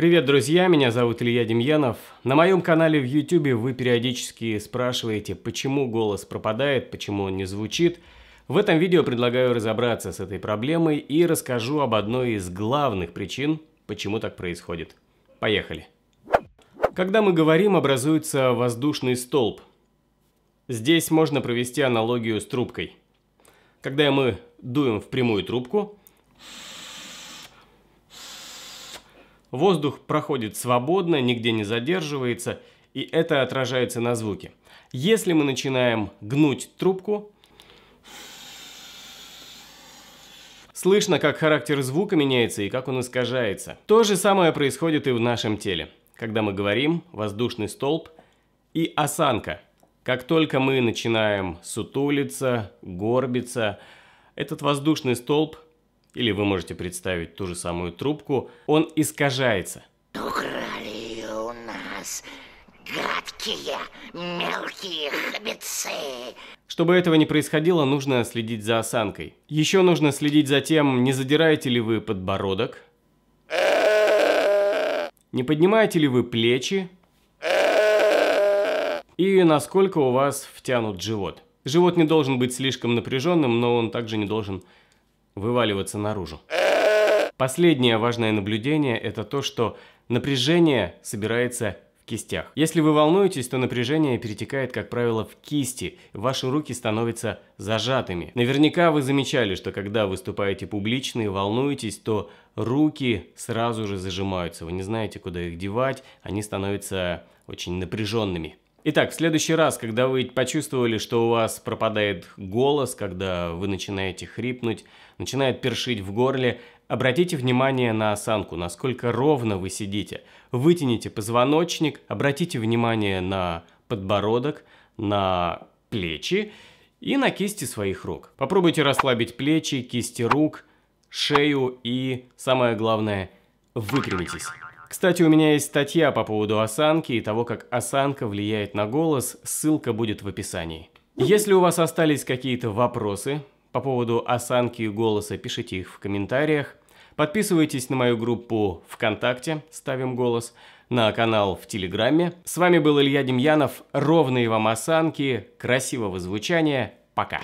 Привет, друзья, меня зовут Илья Демьянов. На моем канале в YouTube вы периодически спрашиваете, почему голос пропадает, почему он не звучит. В этом видео предлагаю разобраться с этой проблемой и расскажу об одной из главных причин, почему так происходит. Поехали! Когда мы говорим, образуется воздушный столб. Здесь можно провести аналогию с трубкой. Когда мы дуем в прямую трубку, Воздух проходит свободно, нигде не задерживается, и это отражается на звуке. Если мы начинаем гнуть трубку, слышно, как характер звука меняется и как он искажается. То же самое происходит и в нашем теле. Когда мы говорим «воздушный столб» и «осанка». Как только мы начинаем сутулиться, горбиться, этот воздушный столб – или вы можете представить ту же самую трубку, он искажается. Украли у нас, гадкие, мелкие хабицы. Чтобы этого не происходило, нужно следить за осанкой. Еще нужно следить за тем, не задираете ли вы подбородок, не поднимаете ли вы плечи и насколько у вас втянут живот. Живот не должен быть слишком напряженным, но он также не должен вываливаться наружу. Последнее важное наблюдение – это то, что напряжение собирается в кистях. Если вы волнуетесь, то напряжение перетекает, как правило, в кисти, ваши руки становятся зажатыми. Наверняка вы замечали, что когда выступаете публично и волнуетесь, то руки сразу же зажимаются, вы не знаете, куда их девать, они становятся очень напряженными. Итак, в следующий раз, когда вы почувствовали, что у вас пропадает голос, когда вы начинаете хрипнуть, начинает першить в горле, обратите внимание на осанку, насколько ровно вы сидите. Вытяните позвоночник, обратите внимание на подбородок, на плечи и на кисти своих рук. Попробуйте расслабить плечи, кисти рук, шею и, самое главное, выпрямитесь. Кстати, у меня есть статья по поводу осанки и того, как осанка влияет на голос, ссылка будет в описании. Если у вас остались какие-то вопросы по поводу осанки и голоса, пишите их в комментариях. Подписывайтесь на мою группу ВКонтакте «Ставим голос», на канал в Телеграме. С вами был Илья Демьянов. Ровные вам осанки, красивого звучания. Пока!